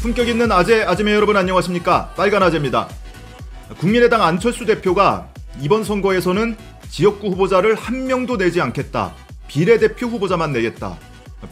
품격 있는 아재, 아재매 여러분 안녕하십니까? 빨간 아재입니다. 국민의당 안철수 대표가 이번 선거에서는 지역구 후보자를 한 명도 내지 않겠다. 비례대표 후보자만 내겠다.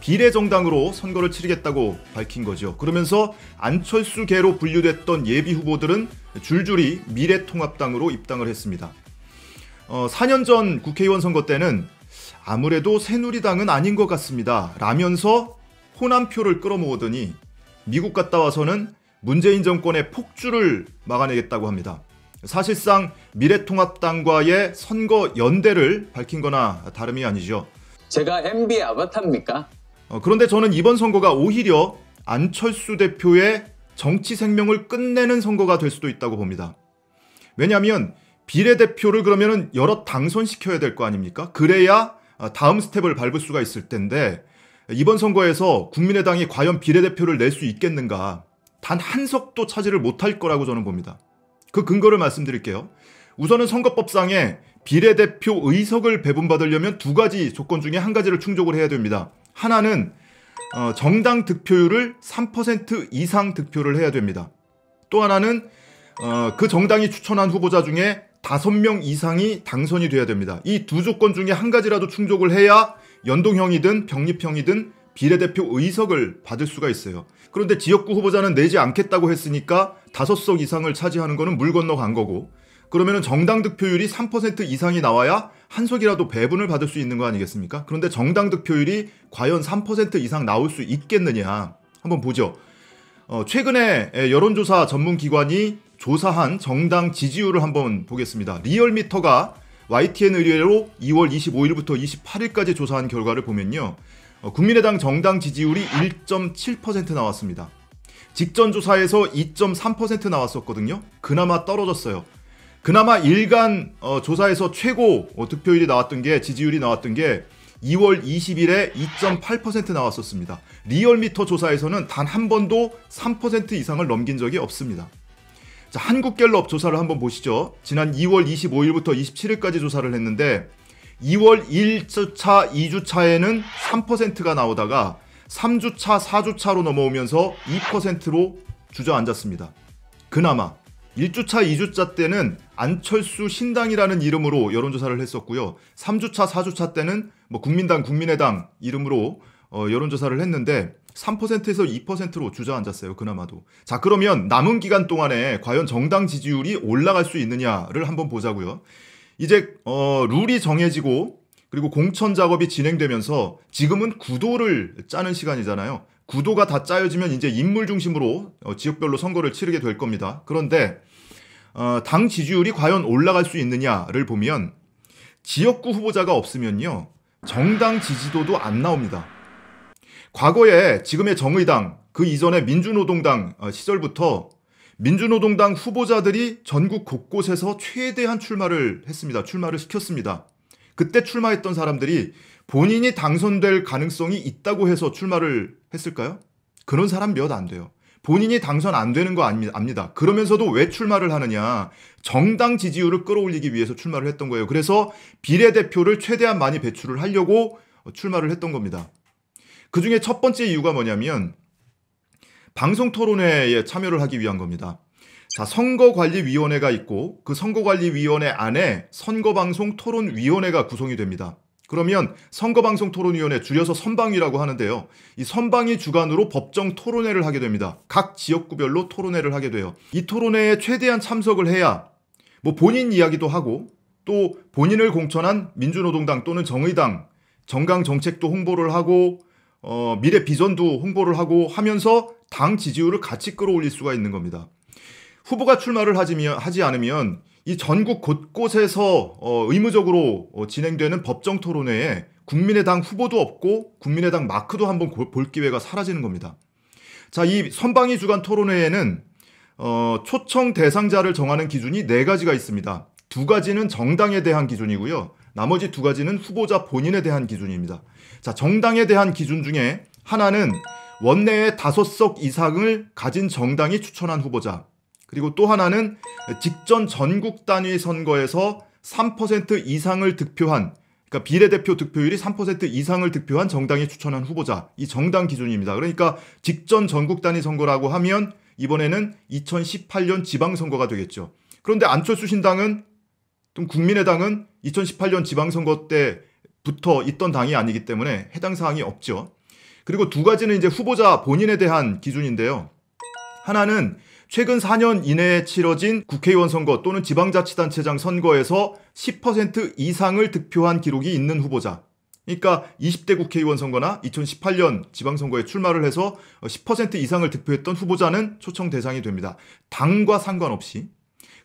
비례정당으로 선거를 치르겠다고 밝힌 거죠. 그러면서 안철수계로 분류됐던 예비 후보들은 줄줄이 미래통합당으로 입당을 했습니다. 어, 4년 전 국회의원 선거 때는 아무래도 새누리당은 아닌 것 같습니다. 라면서 호남표를 끌어모으더니 미국 갔다 와서는 문재인 정권의 폭주를 막아내겠다고 합니다. 사실상 미래통합당과의 선거 연대를 밝힌 거나 다름이 아니죠. 제가 MB 아바타입니까? 어, 그런데 저는 이번 선거가 오히려 안철수 대표의 정치 생명을 끝내는 선거가 될 수도 있다고 봅니다. 왜냐하면 비례대표를 그러면 여러 당선시켜야 될 거 아닙니까? 그래야 아, 다음 스텝을 밟을 수가 있을 텐데 이번 선거에서 국민의당이 과연 비례대표를 낼 수 있겠는가 단 한 석도 차지를 못할 거라고 저는 봅니다. 그 근거를 말씀드릴게요. 우선은 선거법상에 비례대표 의석을 배분받으려면 두 가지 조건 중에 한 가지를 충족을 해야 됩니다. 하나는 어, 정당 득표율을 3% 이상 득표를 해야 됩니다. 또 하나는 어, 그 정당이 추천한 후보자 중에 5명 이상이 당선이 돼야 됩니다. 이 두 조건 중에 한 가지라도 충족을 해야 연동형이든 병립형이든 비례대표 의석을 받을 수가 있어요. 그런데 지역구 후보자는 내지 않겠다고 했으니까 5석 이상을 차지하는 거는 물 건너 간 거고 그러면 정당 득표율이 3% 이상이 나와야 한 석이라도 배분을 받을 수 있는 거 아니겠습니까? 그런데 정당 득표율이 과연 3% 이상 나올 수 있겠느냐 한번 보죠. 어, 최근에 여론조사 전문기관이 조사한 정당 지지율을 한번 보겠습니다. 리얼미터가 YTN 의뢰로 2월 25일부터 28일까지 조사한 결과를 보면요. 어, 국민의당 정당 지지율이 1.7% 나왔습니다. 직전 조사에서 2.3% 나왔었거든요. 그나마 떨어졌어요. 그나마 일간 어, 조사에서 최고 어, 득표율이 나왔던 게 지지율이 나왔던 게 2월 20일에 2.8% 나왔었습니다. 리얼미터 조사에서는 단 한 번도 3% 이상을 넘긴 적이 없습니다. 자, 한국갤럽 조사를 한번 보시죠. 지난 2월 25일부터 27일까지 조사를 했는데 2월 1주차, 2주차에는 3%가 나오다가 3주차, 4주차로 넘어오면서 2%로 주저앉았습니다. 그나마 1주차, 2주차 때는 안철수 신당이라는 이름으로 여론조사를 했었고요. 3주차, 4주차 때는 뭐 국민당, 국민의당 이름으로 어, 여론조사를 했는데 3%에서 2%로 주저앉았어요. 그나마도. 자, 그러면 남은 기간 동안에 과연 정당 지지율이 올라갈 수 있느냐를 한번 보자고요. 이제 어, 룰이 정해지고 그리고 공천 작업이 진행되면서 지금은 구도를 짜는 시간이잖아요. 구도가 다 짜여지면 이제 인물 중심으로 어, 지역별로 선거를 치르게 될 겁니다. 그런데 어, 당 지지율이 과연 올라갈 수 있느냐를 보면 지역구 후보자가 없으면요. 정당 지지도도 안 나옵니다. 과거에 지금의 정의당 그 이전에 민주노동당 어, 시절부터 민주노동당 후보자들이 전국 곳곳에서 최대한 출마를 했습니다. 출마를 시켰습니다. 그때 출마했던 사람들이 본인이 당선될 가능성이 있다고 해서 출마를 했을까요? 그런 사람 몇 안 돼요. 본인이 당선 안 되는 거 압니다. 그러면서도 왜 출마를 하느냐. 정당 지지율을 끌어올리기 위해서 출마를 했던 거예요. 그래서 비례대표를 최대한 많이 배출을 하려고 어, 출마를 했던 겁니다. 그 중에 첫 번째 이유가 뭐냐면 방송 토론회에 참여를 하기 위한 겁니다. 자, 선거관리위원회가 있고 그 선거관리위원회 안에 선거방송토론위원회가 구성이 됩니다. 그러면 선거방송토론위원회 줄여서 선방위라고 하는데요. 이 선방위 주관으로 법정 토론회를 하게 됩니다. 각 지역구별로 토론회를 하게 돼요. 이 토론회에 최대한 참석을 해야 뭐 본인 이야기도 하고 또 본인을 공천한 민주노동당 또는 정의당 정강 정책도 홍보를 하고 어, 미래 비전도 홍보를 하고 하면서 당 지지율을 같이 끌어올릴 수가 있는 겁니다. 후보가 출마를 하지 않으면 이 전국 곳곳에서 어, 의무적으로 어, 진행되는 법정 토론회에 국민의당 후보도 없고 국민의당 마크도 한번 볼 기회가 사라지는 겁니다. 자, 이 선방위 주간 토론회에는 어, 초청 대상자를 정하는 기준이 네 가지가 있습니다. 두 가지는 정당에 대한 기준이고요. 나머지 두 가지는 후보자 본인에 대한 기준입니다. 자, 정당에 대한 기준 중에 하나는 원내에 다섯 석 이상을 가진 정당이 추천한 후보자. 그리고 또 하나는 직전 전국 단위 선거에서 3% 이상을 득표한 그러니까 비례대표 득표율이 3% 이상을 득표한 정당이 추천한 후보자. 이 정당 기준입니다. 그러니까 직전 전국 단위 선거라고 하면 이번에는 2018년 지방선거가 되겠죠. 그런데 안철수 신당은 또 국민의당은 2018년 지방선거 때부터 있던 당이 아니기 때문에 해당 사항이 없죠. 그리고 두 가지는 이제 후보자 본인에 대한 기준인데요. 하나는 최근 4년 이내에 치러진 국회의원 선거 또는 지방자치단체장 선거에서 10% 이상을 득표한 기록이 있는 후보자. 그러니까 20대 국회의원 선거나 2018년 지방선거에 출마를 해서 10% 이상을 득표했던 후보자는 초청 대상이 됩니다. 당과 상관없이.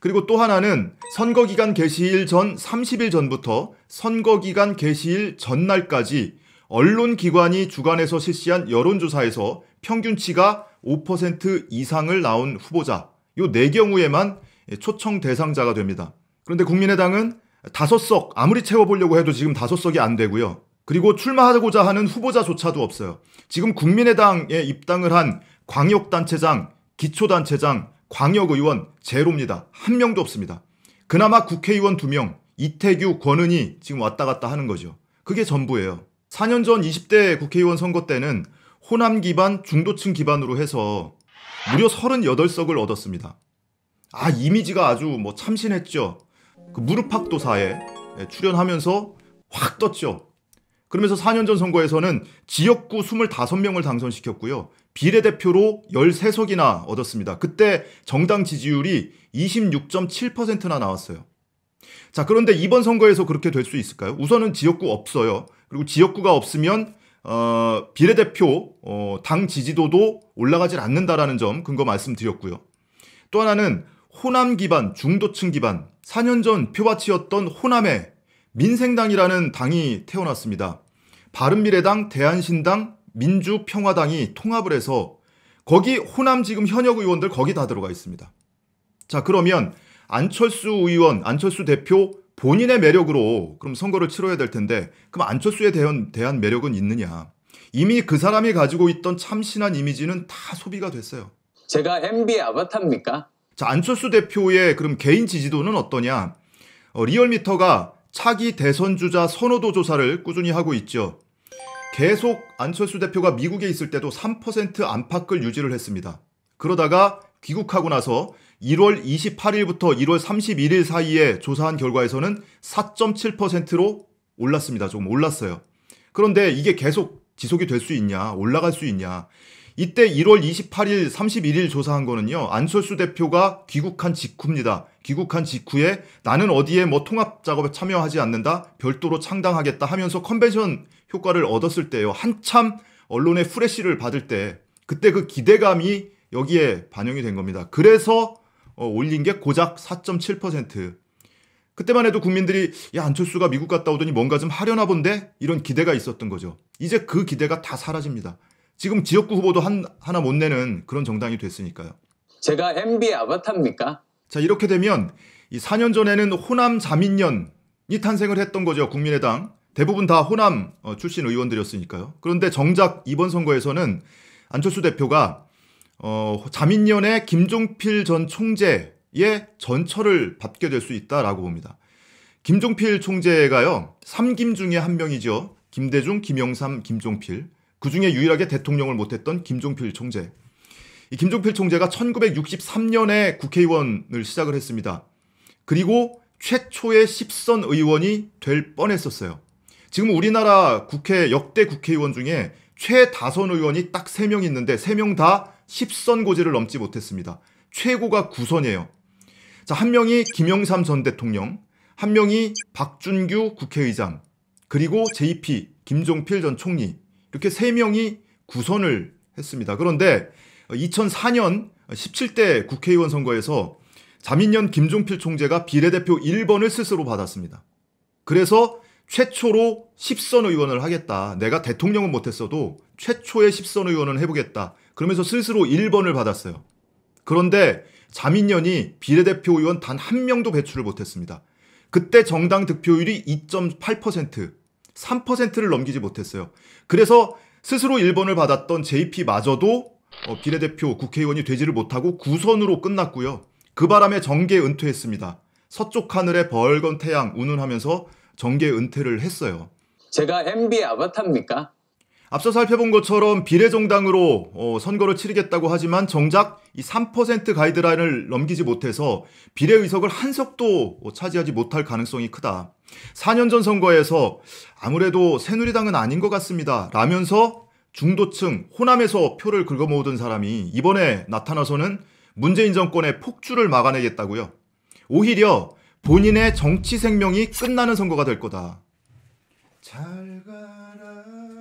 그리고 또 하나는 선거기간 개시일 전 30일 전부터 선거기간 개시일 전날까지 언론기관이 주관해서 실시한 여론조사에서 평균치가 5% 이상을 나온 후보자 요네 경우에만 초청 대상자가 됩니다. 그런데 국민의당은 다섯 석 아무리 채워보려고 해도 지금 다섯 석이 안 되고요. 그리고 출마하고자 하는 후보자조차도 없어요. 지금 국민의당에 입당을 한 광역단체장, 기초단체장, 광역의원 제로입니다. 한 명도 없습니다. 그나마 국회의원 2명, 이태규, 권은희 지금 왔다 갔다 하는 거죠. 그게 전부예요. 4년 전 20대 국회의원 선거 때는 호남 기반, 중도층 기반으로 해서 무려 38석을 얻었습니다. 아, 이미지가 아주 뭐 참신했죠. 그 무릎팍도사에 예, 출연하면서 확 떴죠. 그러면서 4년 전 선거에서는 지역구 25명을 당선시켰고요. 비례대표로 13석이나 얻었습니다. 그때 정당 지지율이 26.7%나 나왔어요. 자, 그런데 이번 선거에서 그렇게 될 수 있을까요? 우선은 지역구 없어요. 그리고 지역구가 없으면 어, 비례대표 어, 당 지지도도 올라가질 않는다라는 점 근거 말씀드렸고요. 또 하나는 호남 기반, 중도층 기반, 4년 전 표밭이었던 호남에 민생당이라는 당이 태어났습니다. 바른미래당, 대한신당, 민주평화당이 통합을 해서 거기 호남 지금 현역 의원들 거기 다 들어가 있습니다. 자, 그러면 안철수 의원, 안철수 대표 본인의 매력으로 그럼 선거를 치러야 될 텐데 그럼 안철수에 대한, 대한 매력은 있느냐? 이미 그 사람이 가지고 있던 참신한 이미지는 다 소비가 됐어요. 제가 MB의 아바타입니까? 자, 안철수 대표의 그럼 개인 지지도는 어떠냐? 어, 리얼미터가 차기 대선주자 선호도 조사를 꾸준히 하고 있죠. 계속 안철수 대표가 미국에 있을 때도 3% 안팎을 유지를 했습니다. 그러다가 귀국하고 나서 1월 28일부터 1월 31일 사이에 조사한 결과에서는 4.7%로 올랐습니다. 조금 올랐어요. 그런데 이게 계속 지속이 될 수 있냐, 올라갈 수 있냐. 이때 1월 28일, 31일 조사한 거는요, 안철수 대표가 귀국한 직후입니다. 귀국한 직후에 나는 어디에 뭐 통합 작업에 참여하지 않는다, 별도로 창당하겠다 하면서 컨벤션 효과를 얻었을 때요. 한참 언론의 프레쉬를 받을 때 그때 그 기대감이 여기에 반영이 된 겁니다. 그래서 어, 올린 게 고작 4.7%. 그때만 해도 국민들이 야 안철수가 미국 갔다 오더니 뭔가 좀 하려나 본데 이런 기대가 있었던 거죠. 이제 그 기대가 다 사라집니다. 지금 지역구 후보도 한, 하나 못 내는 그런 정당이 됐으니까요. 제가 m b 아바타입니까? 자 이렇게 되면 이 4년 전에는 호남 자민련이 탄생을 했던 거죠 국민의당. 대부분 다 호남 어, 출신 의원들이었으니까요. 그런데 정작 이번 선거에서는 안철수 대표가 어, 자민련의 김종필 전 총재의 전철을 받게 될 수 있다라고 봅니다. 김종필 총재가요, 3김 중에 한 명이죠. 김대중, 김영삼, 김종필. 그 중에 유일하게 대통령을 못했던 김종필 총재. 이 김종필 총재가 1963년에 국회의원을 시작을 했습니다. 그리고 최초의 10선 의원이 될 뻔했었어요. 지금 우리나라 국회 역대 국회의원 중에 최다선 의원이 딱 3명 있는데 3명 다 10선 고지를 넘지 못했습니다. 최고가 9선이에요. 자, 한 명이 김영삼 전 대통령, 한 명이 박준규 국회의장, 그리고 JP 김종필 전 총리 이렇게 3명이 9선을 했습니다. 그런데 2004년 17대 국회의원 선거에서 자민련 김종필 총재가 비례대표 1번을 스스로 받았습니다. 그래서 최초로 10선 의원을 하겠다. 내가 대통령은 못했어도 최초의 10선 의원은 해보겠다. 그러면서 스스로 1번을 받았어요. 그런데 자민련이 비례대표 의원 단 한 명도 배출을 못했습니다. 그때 정당 득표율이 2.8%, 3%를 넘기지 못했어요. 그래서 스스로 1번을 받았던 JP마저도 어, 비례대표 국회의원이 되지를 못하고 9선으로 끝났고요. 그 바람에 정계 은퇴했습니다. 서쪽 하늘에 벌건 태양 운운하면서 정계 은퇴를 했어요. 제가 MB 아바타입니까? 앞서 살펴본 것처럼 비례정당으로 어, 선거를 치르겠다고 하지만 정작 이 3% 가이드라인을 넘기지 못해서 비례의석을 한 석도 차지하지 못할 가능성이 크다. 4년 전 선거에서 아무래도 새누리당은 아닌 것 같습니다. 라면서 중도층 호남에서 표를 긁어모으던 사람이 이번에 나타나서는 문재인 정권의 폭주를 막아내겠다고요. 오히려 본인의 정치 생명이 끝나는 선거가 될 거다. 잘 가라.